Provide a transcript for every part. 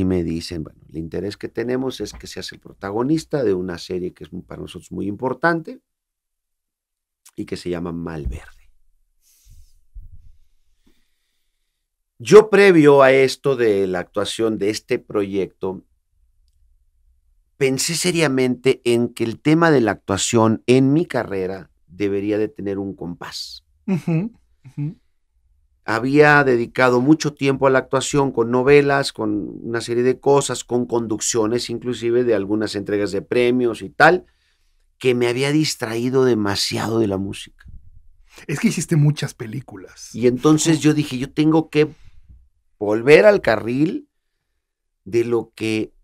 y me dicen, bueno, el interés que tenemos es que seas el protagonista de una serie que es para nosotros muy importante y que se llama Malverde. Yo previo a esto de la actuación de este proyecto, pensé seriamente en que el tema de la actuación en mi carrera debería de tener un compás había dedicado mucho tiempo a la actuación con novelas, con una serie de cosas, con conducciones inclusive de algunas entregas de premios y tal, que me había distraído demasiado de la música. Es que hiciste muchas películas. Y entonces yo dije, yo tengo que volver al carril de lo que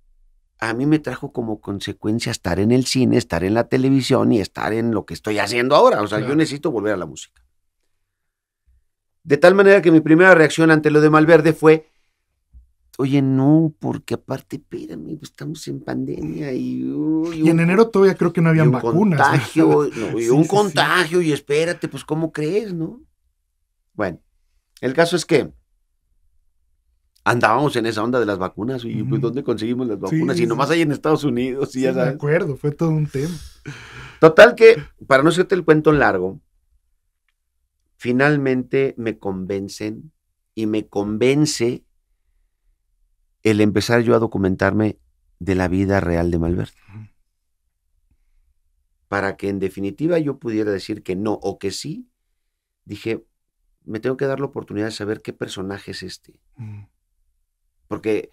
a mí me trajo como consecuencia estar en el cine, estar en la televisión y estar en lo que estoy haciendo ahora. O sea, yo necesito volver a la música. De tal manera que mi primera reacción ante lo de Malverde fue, oye, no, porque aparte, espérame, pues, estamos en pandemia y... y en enero todavía creo que no habían un Contagio, un contagio, y espérate, pues ¿cómo crees, no? Bueno, el caso es que andábamos en esa onda de las vacunas, y pues ¿dónde conseguimos las vacunas? y nomás ahí en Estados Unidos, y ya De acuerdo, fue todo un tema. Total que, para no hacerte el cuento largo, finalmente me convencen y me convence el empezar yo a documentarme de la vida real de Malverde. Para que en definitiva yo pudiera decir que no o que sí, dije, me tengo que dar la oportunidad de saber qué personaje es este. Porque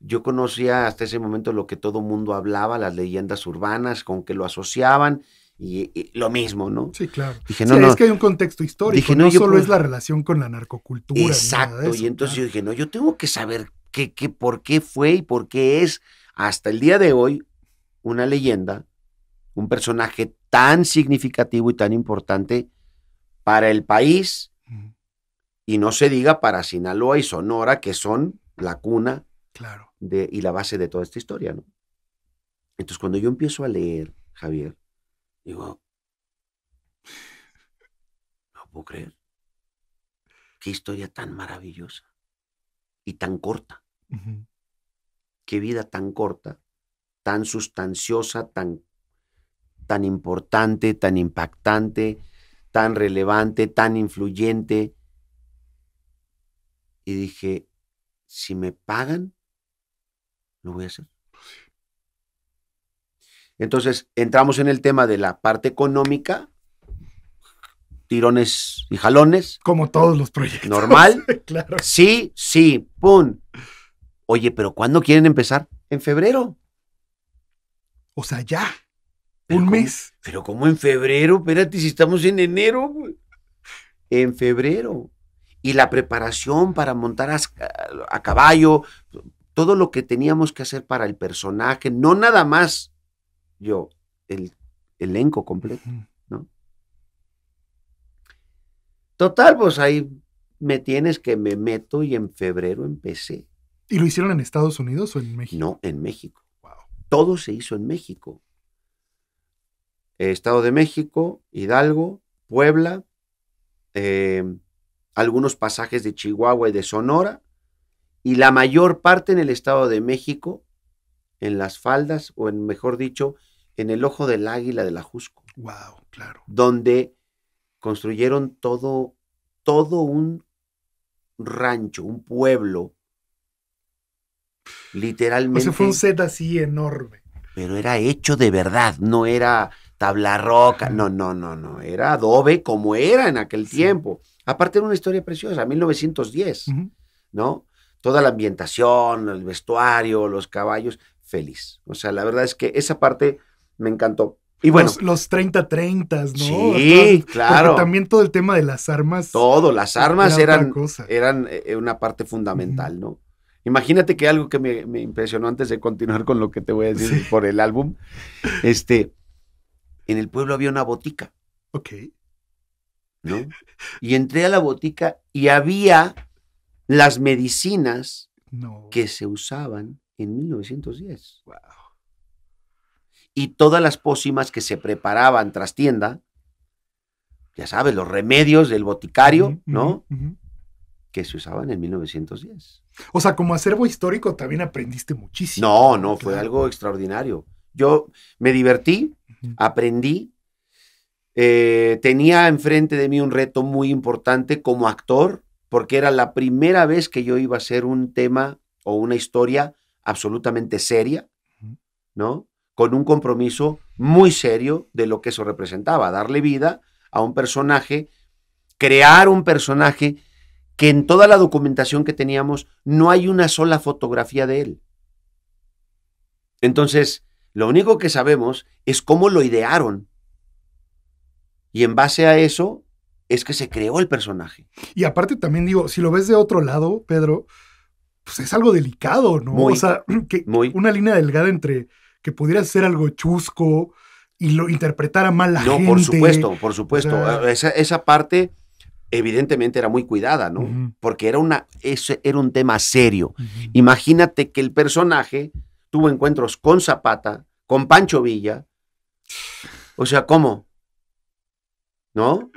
yo conocía hasta ese momento lo que todo mundo hablaba, las leyendas urbanas, con que lo asociaban, y, lo mismo, ¿no? Sí, claro. es que hay un contexto histórico, no, solo es la relación con la narcocultura. Exacto, y entonces yo dije, no, yo tengo que saber qué, qué, por qué fue y por qué es hasta el día de hoy una leyenda, un personaje tan significativo y tan importante para el país, y no se diga para Sinaloa y Sonora, que son la cuna claro. de, y la base de toda esta historia, ¿no? Entonces cuando yo empiezo a leer, Javier, Digo, no puedo creer. Qué historia tan maravillosa y tan corta. Qué vida tan corta, tan sustanciosa, tan, tan importante, tan impactante, tan relevante, tan influyente. Y dije, si me pagan, lo voy a hacer. Entonces, entramos en el tema de la parte económica, tirones y jalones. Como todos los proyectos. Normal. claro. Sí, sí, pum. Oye, pero ¿cuándo quieren empezar? En febrero. O sea, ya. un mes. Pero ¿cómo en febrero? Espérate, si estamos en enero. En febrero. Y la preparación para montar a caballo, todo lo que teníamos que hacer para el personaje, no nada más yo el elenco completo, ¿no? Total, pues ahí me tienes que me meto y en febrero empecé. ¿Y lo hicieron en Estados Unidos o en México? No, en México. Wow. Todo se hizo en México. Estado de México, Hidalgo, Puebla, eh, algunos pasajes de Chihuahua y de Sonora, y la mayor parte en el Estado de México en las faldas, o en mejor dicho, en el ojo del águila de la Jusco. Wow, claro. Donde construyeron todo, todo un rancho, un pueblo. Literalmente. O fue un set así enorme. Pero era hecho de verdad, no era tabla roca, no, no, no, no, era adobe como era en aquel tiempo. Aparte era una historia preciosa, 1910, ¿no? Toda la ambientación, el vestuario, los caballos, feliz. O sea, la verdad es que esa parte me encantó. Y bueno. Los, 30-30, ¿no? Sí, claro. También todo el tema de las armas. Todo, las armas eran, eran eh, eh, una parte fundamental, ¿no? Imagínate que algo que me, impresionó antes de continuar con lo que te voy a decir por el álbum, este, en el pueblo había una botica. Ok. ¿No? Y entré a la botica y había las medicinas que se usaban en 1910. Wow. Y todas las pócimas que se preparaban tras tienda, ya sabes, los remedios del boticario, ¿no? Que se usaban en 1910. O sea, como acervo histórico también aprendiste muchísimo. No, no, fue algo extraordinario. Yo me divertí, aprendí, eh, tenía enfrente de mí un reto muy importante como actor, porque era la primera vez que yo iba a hacer un tema o una historia absolutamente seria, ¿no? Con un compromiso muy serio de lo que eso representaba, darle vida a un personaje, crear un personaje que en toda la documentación que teníamos no hay una sola fotografía de él. Entonces, lo único que sabemos es cómo lo idearon. Y en base a eso es que se creó el personaje. Y aparte también digo, si lo ves de otro lado, Pedro, pues es algo delicado, ¿no? o sea, una línea delgada entre que pudiera ser algo chusco y lo interpretara mal la gente. No, por supuesto, por supuesto. Ah, esa, parte evidentemente era muy cuidada, ¿no? Porque era, una, era un tema serio. Imagínate que el personaje tuvo encuentros con Zapata, con Pancho Villa. O sea, ¿cómo? ¿No?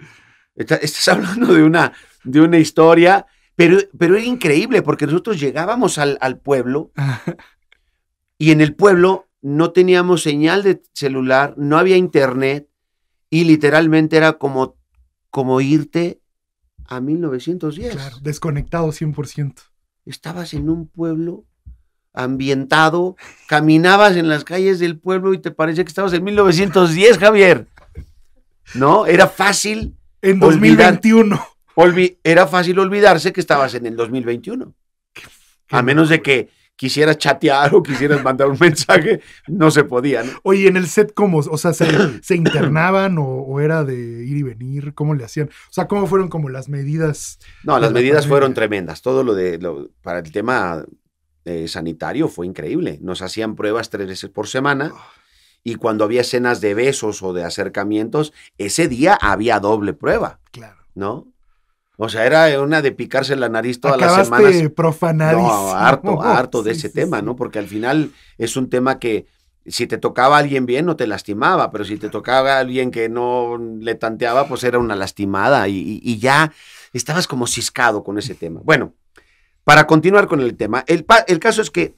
Estás hablando de una, de una historia pero, era increíble porque nosotros llegábamos al, pueblo y en el pueblo no teníamos señal de celular, no había internet y literalmente era como, como irte a 1910. Claro, desconectado 100%. Estabas en un pueblo ambientado, caminabas en las calles del pueblo y te parece que estabas en 1910, Javier. ¿No? Era fácil. En 2021 era fácil olvidarse que estabas en el 2021. a menos de que quisieras chatear o quisieras mandar un mensaje, no se podía. ¿no? Oye, ¿en el set cómo? O sea, ¿se, internaban o, era de ir y venir? ¿Cómo le hacían? O sea, ¿cómo fueron como las medidas? No, las medidas fueron tremendas. Todo lo de, para el tema eh, sanitario fue increíble. Nos hacían pruebas tres veces por semana. Ah. Y cuando había escenas de besos o de acercamientos, ese día había doble prueba. Claro. ¿No? O sea, era una de picarse la nariz todas las semanas. No, harto, harto de ese tema, ¿no? Porque al final es un tema que si te tocaba alguien bien no te lastimaba, pero si te tocaba alguien que no le tanteaba, pues era una lastimada y, ya estabas como ciscado con ese tema. Bueno, para continuar con el tema, el, caso es que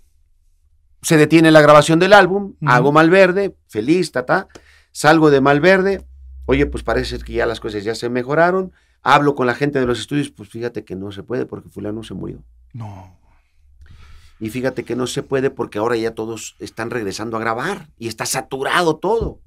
se detiene la grabación del álbum, hago mal verde, Malverde, feliz, tata, salgo de Malverde, oye, pues parece que ya las cosas ya se mejoraron, hablo con la gente de los estudios, pues fíjate que no se puede porque fulano se murió. No. Y fíjate que no se puede porque ahora ya todos están regresando a grabar y está saturado todo.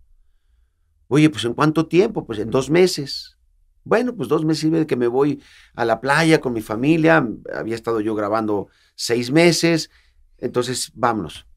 Oye, pues ¿en cuánto tiempo? Pues en dos meses. Bueno, pues dos meses sirve que me voy a la playa con mi familia. Había estado yo grabando seis meses. Entonces, vámonos.